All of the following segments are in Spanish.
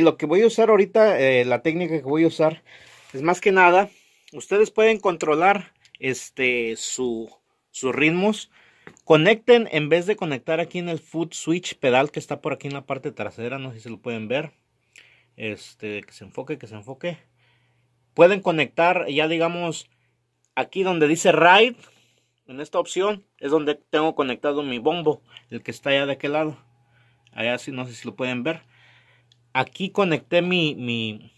lo que voy a usar ahorita, eh, la técnica que voy a usar, es más que nada, ustedes pueden controlar este, su, sus ritmos. Conecten en vez de conectar aquí en el foot switch pedal que está por aquí en la parte trasera, no sé si se lo pueden ver. Este, que se enfoque, que se enfoque. Pueden conectar ya digamos aquí donde dice ride, en esta opción es donde tengo conectado mi bombo, el que está allá de aquel lado. Allá sí, no sé si lo pueden ver aquí conecté mi,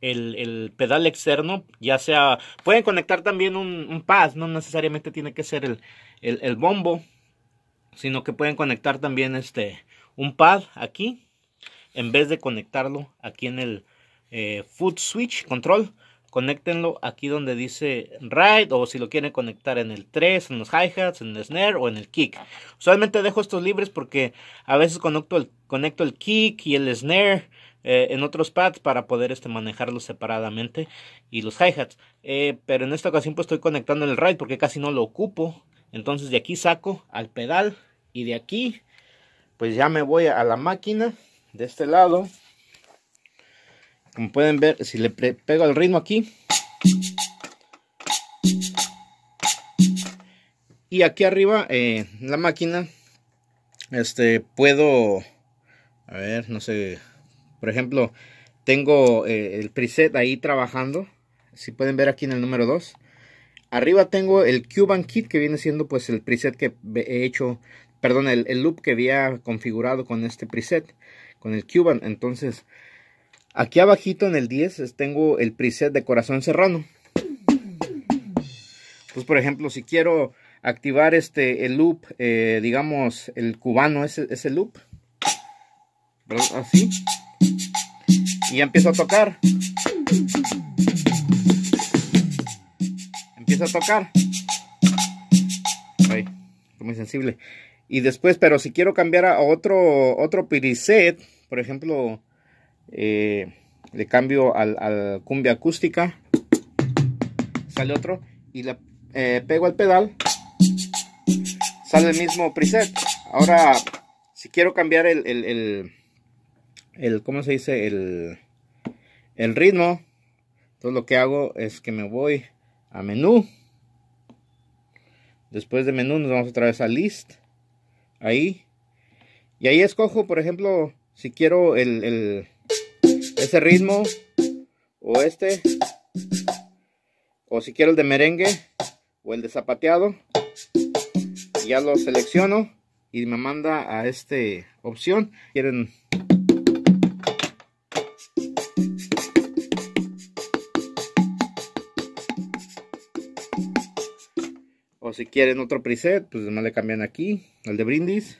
el, pedal externo, ya sea, pueden conectar también un, un pad, no necesariamente tiene que ser el, el, bombo, sino que pueden conectar también este, un pad aquí, en vez de conectarlo aquí en el eh, foot switch control, conéctenlo aquí donde dice ride o si lo quieren conectar en el 3, en los hi-hats, en el snare o en el kick. Usualmente dejo estos libres porque a veces conecto el, kick y el snare eh, en otros pads para poder este, manejarlos separadamente y los hi-hats. Eh, pero en esta ocasión pues estoy conectando el ride porque casi no lo ocupo. Entonces de aquí saco al pedal y de aquí pues ya me voy a la máquina de este lado como pueden ver, si le pego el ritmo aquí. Y aquí arriba, eh, la máquina, este, puedo, a ver, no sé, por ejemplo, tengo eh, el preset ahí trabajando. Si pueden ver aquí en el número 2. Arriba tengo el Cuban Kit que viene siendo pues el preset que he hecho, perdón, el, el loop que había configurado con este preset, con el Cuban. Entonces, Aquí abajito en el 10 tengo el preset de corazón serrano. Pues por ejemplo, si quiero activar este el loop, eh, digamos el cubano, ese, ese loop. Así. Y ya empiezo a tocar. Empiezo a tocar. muy sensible. Y después, pero si quiero cambiar a otro, otro preset, por ejemplo, eh, le cambio al, cumbia acústica, sale otro y le eh, pego al pedal, sale el mismo preset. Ahora, si quiero cambiar el, el, ¿cómo se dice? El, el ritmo, entonces lo que hago es que me voy a menú. Después de menú nos vamos otra vez a list. Ahí. Y ahí escojo, por ejemplo, si quiero el ese ritmo o este o si quiero el de merengue o el de zapateado ya lo selecciono y me manda a esta opción quieren o si quieren otro preset pues nomás le cambian aquí el de brindis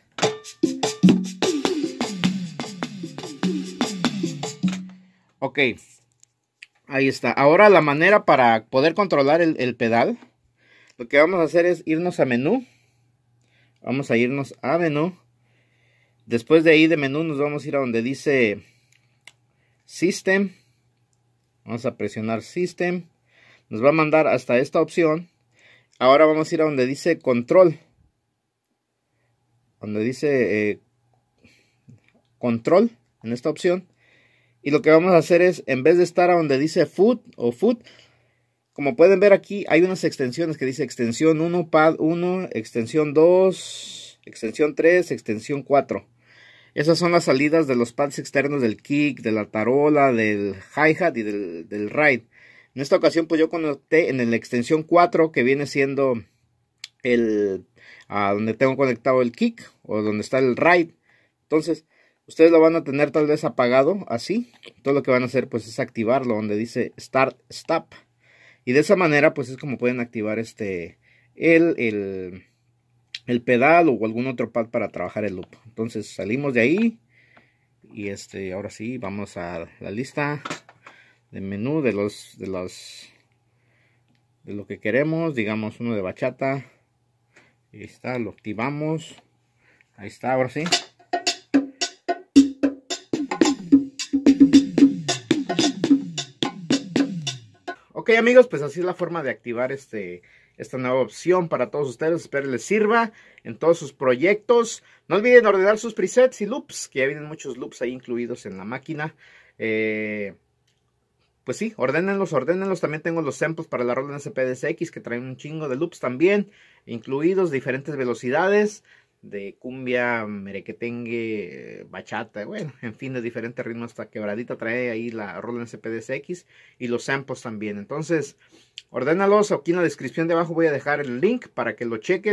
Ok. Ahí está. Ahora la manera para poder controlar el, pedal. Lo que vamos a hacer es irnos a menú. Vamos a irnos a menú. Después de ahí de menú nos vamos a ir a donde dice System. Vamos a presionar System. Nos va a mandar hasta esta opción. Ahora vamos a ir a donde dice Control. Donde dice eh, Control, en esta opción. Y lo que vamos a hacer es, en vez de estar a donde dice foot o foot, como pueden ver aquí, hay unas extensiones que dice extensión 1, pad 1, extensión 2, extensión 3, extensión 4. Esas son las salidas de los pads externos del kick, de la tarola, del hi-hat y del, ride. En esta ocasión pues yo conecté en la extensión 4 que viene siendo el a donde tengo conectado el kick o donde está el ride. Entonces Ustedes lo van a tener tal vez apagado así. Todo lo que van a hacer pues es activarlo donde dice Start Stop. Y de esa manera pues es como pueden activar este el, el, el pedal o algún otro pad para trabajar el loop. Entonces salimos de ahí. Y este ahora sí vamos a la lista de menú de los de los de lo que queremos. Digamos uno de bachata. Ahí está, lo activamos. Ahí está, ahora sí. Ok amigos, pues así es la forma de activar este, esta nueva opción para todos ustedes. Espero les sirva en todos sus proyectos. No olviden ordenar sus presets y loops, que ya vienen muchos loops ahí incluidos en la máquina. Eh, pues sí, ordenenlos, ordenenlos. También tengo los samples para la rola en SPDSX que traen un chingo de loops también, incluidos diferentes velocidades de cumbia, merequetengue, bachata, bueno, en fin, de diferentes ritmos. Hasta quebradita trae ahí la Roland CPDSX y los samples también. Entonces, ordénalos. Aquí en la descripción de abajo voy a dejar el link para que lo cheques.